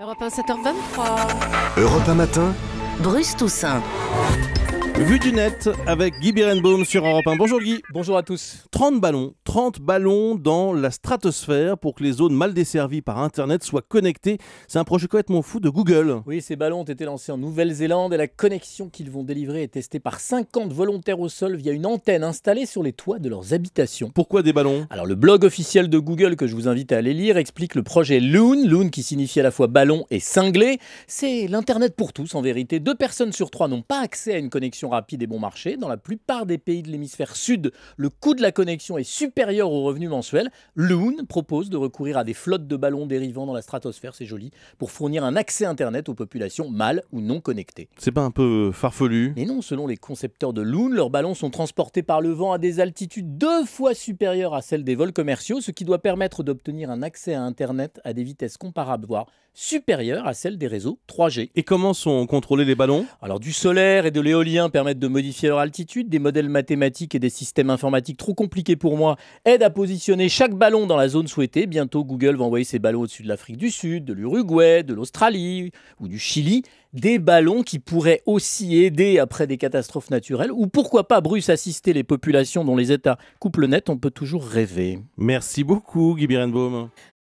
Europe 1, 7h23. Europe 1 matin. Bruce Toussaint. Vue du net avec Guy Birenbaum sur Europe 1. Bonjour Guy. Bonjour à tous. 30 ballons, 30 ballons dans la stratosphère pour que les zones mal desservies par Internet soient connectées. C'est un projet complètement fou de Google. Oui, ces ballons ont été lancés en Nouvelle-Zélande et la connexion qu'ils vont délivrer est testée par 50 volontaires au sol via une antenne installée sur les toits de leurs habitations. Pourquoi des ballons Alors le blog officiel de Google que je vous invite à aller lire explique le projet Loon, Loon qui signifie à la fois ballon et cinglé. C'est l'Internet pour tous en vérité. Deux personnes sur trois n'ont pas accès à une connexion rapide et bon marché. Dans la plupart des pays de l'hémisphère sud, le coût de la connexion est supérieur au revenu mensuel. Loon propose de recourir à des flottes de ballons dérivant dans la stratosphère, c'est joli, pour fournir un accès Internet aux populations mal ou non connectées. C'est pas un peu euh, farfelu Mais non, selon les concepteurs de Loon, leurs ballons sont transportés par le vent à des altitudes deux fois supérieures à celles des vols commerciaux, ce qui doit permettre d'obtenir un accès à Internet à des vitesses comparables, voire supérieures à celles des réseaux 3G. Et comment sont contrôlés les ballons Alors du solaire et de l'éolien permettent de modifier leur altitude, des modèles mathématiques et des systèmes informatiques trop compliqués pour moi aident à positionner chaque ballon dans la zone souhaitée. Bientôt, Google va envoyer ses ballons au-dessus de l'Afrique du Sud, de l'Uruguay, de l'Australie ou du Chili. Des ballons qui pourraient aussi aider après des catastrophes naturelles ou pourquoi pas, Bruce, assister les populations dont les États coupent le net, on peut toujours rêver. Merci beaucoup, Guy Birenbaum.